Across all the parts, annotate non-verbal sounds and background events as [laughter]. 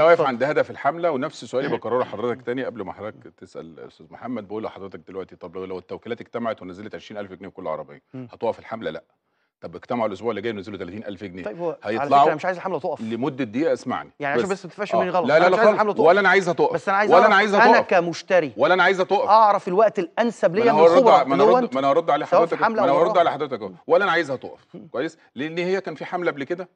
انا واقف عند هدف الحمله ونفس سؤالي [clears throat] بكرره لحضرتك تاني قبل ما حضرتك تسال استاذ محمد بقول لحضرتك دلوقتي طب لو التوكيلات اجتمعت ونزلت 20000 جنيه كل عربيه هتقف الحمله لا طب اجتمعوا الاسبوع اللي جاي ونزلوا 30000 جنيه طيب هو هيطلعوا انا مش عايز الحمله تقف لمده دقيقه اسمعني يعني عشان بس ما تفهمش مني آه. غلط لا لا لا أنا مش ولا انا عايزها تقف بس انا عايز ولا انا عايزها تقف انا كمشتري ولا انا عايزها تقف اعرف الوقت الانسب ليا من الخبره ما انا هرد ما انا هرد على حضرتك ما انا هرد على حضرتك ولا انا عايزها تقف كويس لان هي كان في حمله قبل كده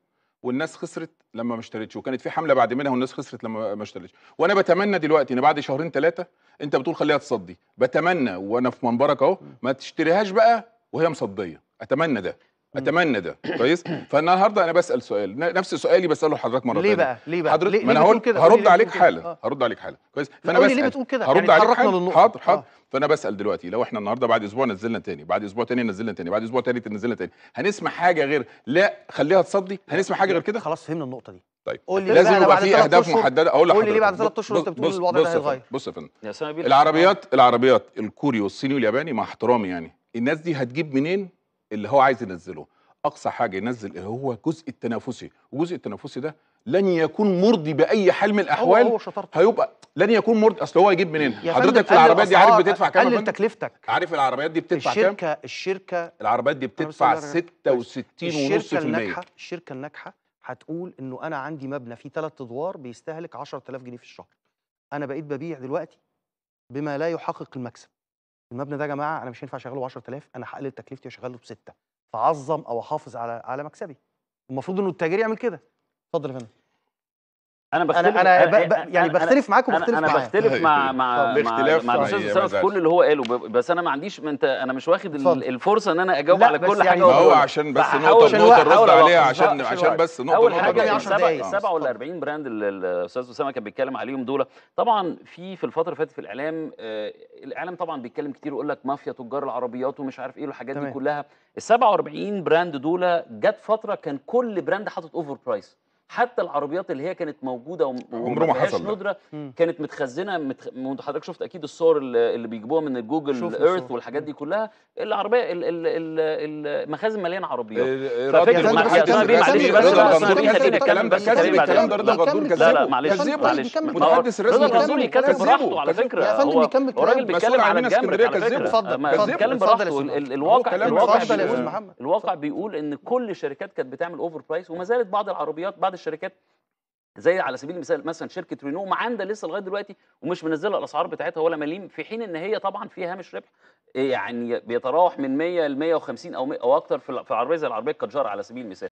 والناس خسرت لما ما اشتريتش وكانت في حمله بعد منها والناس خسرت لما ما اشتريتش وانا بتمنى دلوقتي ان بعد شهرين ثلاثه انت بتقول خليها تصدي بتمنى وانا في منبرك اهو ما تشتريهاش بقى وهي مصديه اتمنى ده اتمنى ده كويس [coughs] فالنهارده انا بسال سؤال نفس سؤالي بساله لحضرتك مره ليه بقى ليه بقى حضرتك ما انا هقول آه. هرد عليك حالا هرد عليك حالا كويس فانا بسال ليه بتقول كده هرد يعني عليك حالا حاضر حاضر آه. فانا بسال دلوقتي لو احنا النهارده بعد اسبوع نزلنا تاني بعد اسبوع تاني نزلنا تاني بعد اسبوع تاني نزلنا تاني هنسمع حاجه غير لا خليها تصدي هنسمع حاجه غير كده خلاص فهمنا النقطه دي طيب قول لي لازم يبقى في اهداف محدده اقول لحضرتك قول لي ليه بعد ثلاث اشهر انت بتقول الوضع ده هيتغير بص يا فندم العربيات العربيات الكوري والصيني والياباني مع احترامي يعني الناس دي هتجيب منين اللي هو عايز ينزله اقصى حاجه ينزل اللي هو الجزء التنافسي والجزء التنافسي ده لن يكون مرضي باي حال من الاحوال هو هو هيبقى لن يكون مرضي اصل هو هيجيب منين حضرتك في العربيات دي عارف بتدفع كام قلل تكلفتك عارف العربيات دي بتدفع الشركة كام الشركه العربيات دي بتدفع 66.5% الشركه الناجحه الشركه الناجحه هتقول انه انا عندي مبنى فيه ثلاث ادوار بيستهلك 10000 جنيه في الشهر انا بقيت ببيع دلوقتي بما لا يحقق المكسب المبنى ده يا جماعه انا مش هينفع اشغله ب 10000 انا هقلل تكلفتي واشغله بسته فاعظم او احافظ على على مكسبي المفروض انه التاجر يعمل كده اتفضل يا فندم انا بختلف انا, أنا, أنا, أنا يعني بختلف معاك وبختلف انا بختلف طيب. مع مع مع الاستاذ اسامه في كل اللي هو قاله بس انا ما عنديش ما انت انا مش واخد الفرصه ان انا اجاوب على كل يعني حاجه هو عشان بس نقطه نقطه الرد عليها عشان عشان بس نقطه اول حاجه السبعه ولا 40 براند اللي الاستاذ اسامه كان بيتكلم عليهم دول طبعا في في الفتره اللي فاتت في الاعلام آه، الاعلام طبعا بيتكلم كتير ويقول لك مافيا تجار العربيات ومش عارف ايه والحاجات دي كلها ال 47 براند دول جت فتره كان كل براند حاطط اوفر برايس حتى العربيات اللي هي كانت موجوده وما ما حصل ندره م. كانت متخزنه متخ... مت... حضرتك شفت اكيد الصور اللي بيجيبوها من جوجل ايرث والحاجات دي كلها العربيه ال... ال... ال... المخازن مليانه عربيات ففكره معلش بس خلينا الكلام بس خلينا الكلام ده رضا غدور كذاب لا لا معلش معلش المتحدث الرسمي رضا غدور يكذب براحته على فكره يا فندم يكمل هو الراجل بيتكلم على الجنب كذاب اتفضل اتكلم براحته الواقع الواقع بيقول ان كل الشركات كانت بتعمل اوفر برايس وما زالت بعض العربيات بعض الشركات زي على سبيل المثال مثلا شركه رينو عندها لسه لغايه دلوقتي ومش منزله الاسعار بتاعتها ولا مليم في حين ان هي طبعا فيها هامش ربح يعني بيتراوح من 100 ل 150 او او اكتر في العربيه زي العربيه الكجار على سبيل المثال